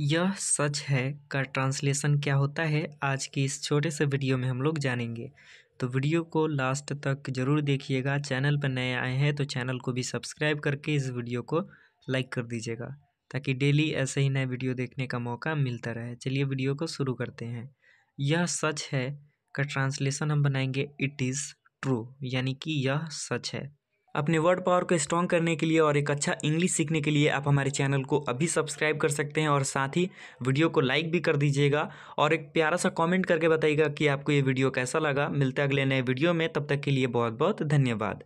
यह सच है का ट्रांसलेशन क्या होता है आज के इस छोटे से वीडियो में हम लोग जानेंगे तो वीडियो को लास्ट तक ज़रूर देखिएगा चैनल पर नए आए हैं तो चैनल को भी सब्सक्राइब करके इस वीडियो को लाइक कर दीजिएगा ताकि डेली ऐसे ही नए वीडियो देखने का मौका मिलता रहे चलिए वीडियो को शुरू करते हैं यह सच है का ट्रांसलेशन हम बनाएंगे इट इज़ ट्रू यानी कि यह सच है अपने वर्ड पावर को स्ट्रॉन्ग करने के लिए और एक अच्छा इंग्लिश सीखने के लिए आप हमारे चैनल को अभी सब्सक्राइब कर सकते हैं और साथ ही वीडियो को लाइक भी कर दीजिएगा और एक प्यारा सा कमेंट करके बताइएगा कि आपको ये वीडियो कैसा लगा मिलते अगले नए वीडियो में तब तक के लिए बहुत बहुत धन्यवाद